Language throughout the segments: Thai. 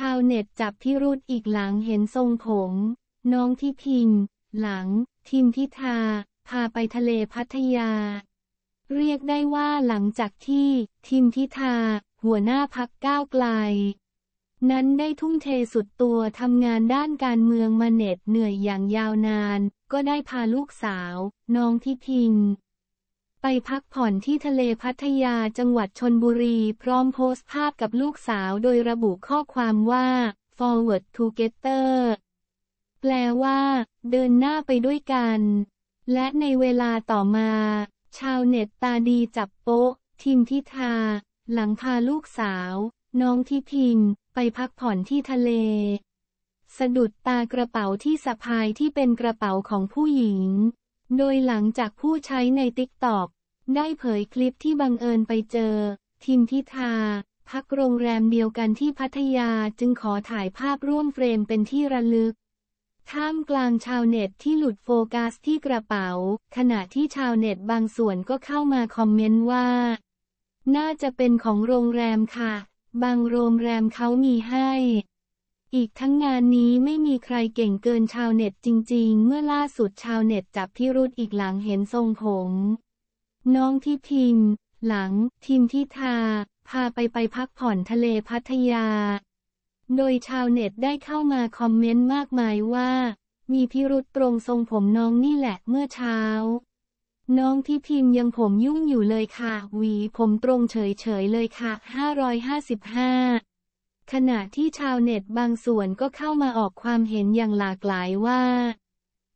ชาวเน็ตจับพิรุธอีกหลังเห็นทรงผมน้องที่พิม์หลัง ทิมพิธาพาไปทะเลพัทยา เรียกได้ว่าหลังจากที่ ทิมพิธาหัวหน้าพักก้าวไกล นั้นได้ทุ่มเทสุดตัวทำงานด้านการเมืองมาเน็ตเหนื่อยอย่างยาวนาน ก็ได้พาลูกสาว น้องที่พิง์ไปพักผ่อนที่ทะเลพัทยาจังหวัดชนบุรีพร้อมโพสต์ภาพกับลูกสาวโดยระบุข้อความว่า forward together แปลว่าเดินหน้าไปด้วยกัน และในเวลาต่อมา ชาวเน็ตตาดีจับโป๊ะ ทิมพิธาหลังพาลูกสาว น้องทิพิมไปพักผ่อนที่ทะเล สะดุดตากระเป๋าที่สะพายที่เป็นกระเป๋าของผู้หญิงโดยหลังจากผู้ใช้ในติ๊กต็อกได้เผยคลิปที่บังเอิญไปเจอ ทิมพิธาพักโรงแรมเดียวกันที่พัทยาจึงขอถ่ายภาพร่วมเฟรมเป็นที่ระลึกท่ามกลางชาวเน็ตที่หลุดโฟกัสที่กระเป๋า ขณะที่ชาวเน็ตบางส่วนก็เข้ามาคอมเมนต์ว่า น่าจะเป็นของโรงแรมค่ะ บางโรงแรมเขามีให้อีกทั้งงานนี้ไม่มีใครเก่งเกินชาวเน็ตจริง ๆ เมื่อล่าสุดชาวเน็ตจับพิรุธอีกหลังเห็นทรงผมน้องที่พิมหลังทีมที่ทาพาไปไปพักผ่อนทะเลพัทยา โดยชาวเน็ตได้เข้ามาคอมเมนต์มากมายว่า มีพิรุธตรงทรงผมน้องนี่แหละเมื่อเช้า น้องที่พิมพ์ยังผมยุ่งอยู่เลยค่ะ หวีผมตรงเฉยๆเลยค่ะ555ขณะที่ชาวเน็ตบางส่วนก็เข้ามาออกความเห็นอย่างหลากหลายว่า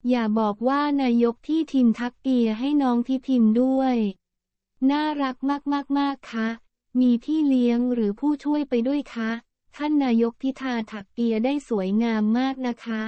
อย่าบอกว่านายกที่ทิมทักเอียให้น้องที่พิมพ์ด้วย น่ารักมากๆๆค่ะมีพี่เลี้ยงหรือผู้ช่วยไปด้วยคะ ท่านนายกพิธาทักเปียได้สวยงามมากนะคะ